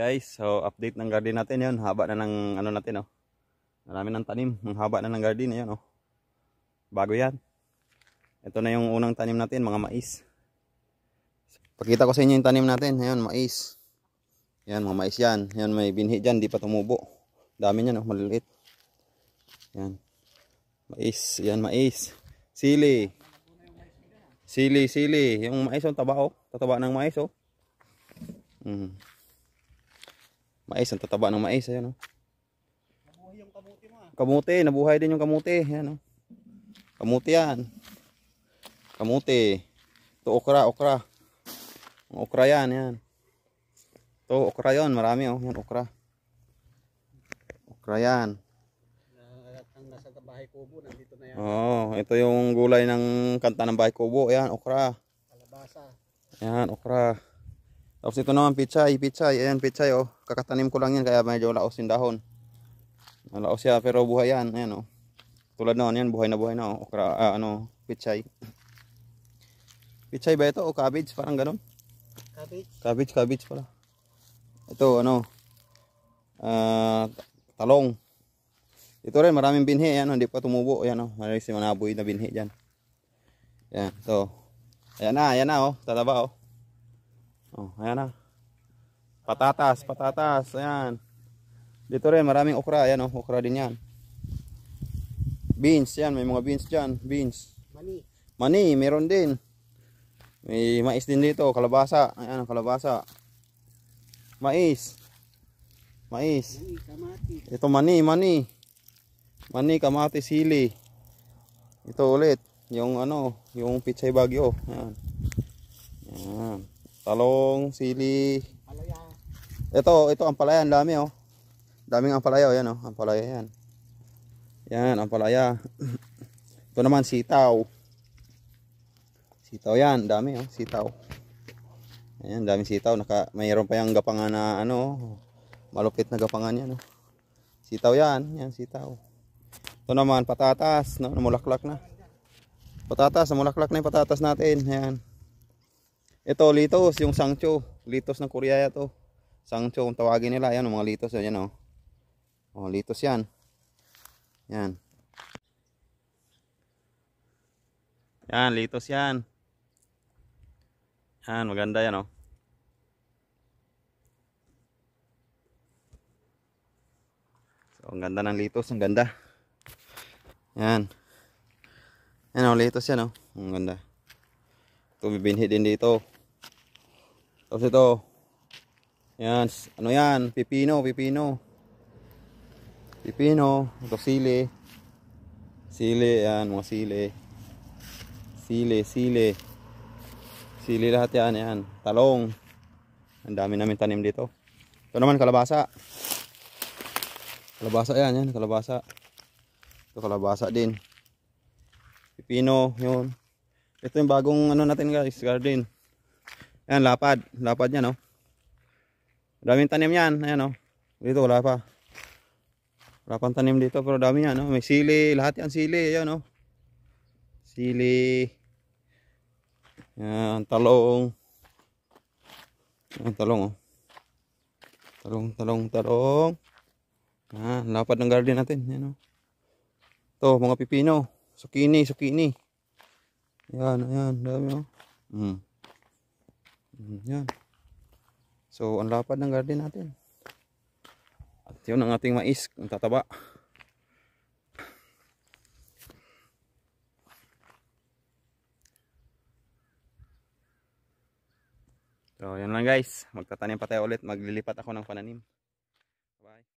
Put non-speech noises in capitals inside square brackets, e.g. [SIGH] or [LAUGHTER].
Guys, so update ng garden natin 'yon. Haba na ng ano natin oh. Marami ng tanim, ang haba na ng garden 'yon oh. Bago 'yan. Ito na yung unang tanim natin, mga mais. Pakita ko sa inyo yung tanim natin. Ayun, mais. Yan, mga mais yan. Yan, may binhi dyan. Di pa tumubo. Dami niyan, oh, maliliit. Yan. Mais. Yan, mais. Sili. Sili, sili. Yung mais, oh, taba, oh. Tataba ng mais, oh. Mm. Mais, ang tataba ng mais. Ayan, oh. Nabuhay yung kamuti mo, ah. Kamuti, nabuhay din yung kamuti. Ayan, oh. Kamuti yan. Kamuti. Ito, okra, okra. Okra yan, yan. to okra yon Marami, oh. Yan, okra. Okra yan. Ang nasa bahay kubo, nandito na yan. Oo, oh, ito yung gulay ng kanta ng bahay kubo. Ayan, okra. Kalabasa. Ayan, okra. Tapos ito naman pichay, pichay. Ayan pichay oh. Kakatanim ko lang yan kaya medyo laos yung dahon. Laos siya pero buhay yan. Ayan oh. Tulad noon yan buhay na buhay na oh. Okra, ah, ano, pichay. Pichay ba ito o cabbage? Parang ganun. Cabbage. Cabbage, cabbage pala. Ito ano. Uh, talong. Ito rin maraming binhi. Ayan oh. Hindi pa tumubo. Ayan oh. Maraming si manaboy na binhi dyan. Ayan. So. Ayan na. Ayan na oh. Tataba oh. Oh, ayan na. Patatas, patatas. Ayan. Dito rin, maraming okra. Ayan, oh, okra din yan. Beans, yan. May mga beans dyan. Beans. Mani. Mani, meron din. May mais din dito. Kalabasa. Ayan, kalabasa. Mais. Mais. Ito mani, mani. Mani, kamati, sili. Ito ulit. Yung ano, yung pichay bagyo. Ayan. Ayan talong, sili. Palaya. Ito, ito ang palayan dami oh. Daming ang palaya oh, yan oh, ang palaya yan. Yan, ang palaya. [CLEARS THROAT] ito naman sitaw. Sitaw yan, dami oh, sitaw. Ayan, daming sitaw. Naka, mayroon pa yang gapangan na ano, malupit na gapangan yan. Oh. Sitaw yan, yan sitaw. Ito naman, patatas, no, namulaklak na. Patatas, mulaklak na yung patatas natin. Ayan. Ito litos, yung sangcho. Litos ng Korea to. Sangcho kung tawagin nila. Ayan, mga litos. yan o. Oh. oh, litos yan. Yan. Yan, litos yan. Yan, maganda yan o. Oh. So, ang ganda ng litos. Ang ganda. Yan. Yan o, oh, litos yan o. Oh. Ang ganda. Ito, bibinhi din dito. Tapos ito. Yan. Ano yan? Pipino, pipino. Pipino. Ito sili. Sili. Yan, mga sili. Sili, sili. Sili lahat yan. Yan. Talong. Ang dami namin tanim dito. Ito naman, kalabasa. Kalabasa yan. Yan, kalabasa. Ito kalabasa din. Pipino. Yun. Ito yung bagong ano natin guys, garden. Ayan, lapad. Lapad niya, no? Oh. Daming tanim yan. Ayan, no? Oh. Dito, wala pa. Wala pang tanim dito, pero dami yan, no? Oh. May sili. Lahat yan sili. Ayan, no? Sili. Ayan, talong. Ayan, talong, oh. Talong, talong, talong. Ah, lapad ng garden natin. Ayan, no? Ito, mga pipino. Sukini, sukini. Yan, ayan. Dami oh. Mm. yan. So, ang lapad ng garden natin. At yun ang ating mais. Ang tataba. So, yan lang guys. Magtatanim pa tayo ulit. Maglilipat ako ng pananim.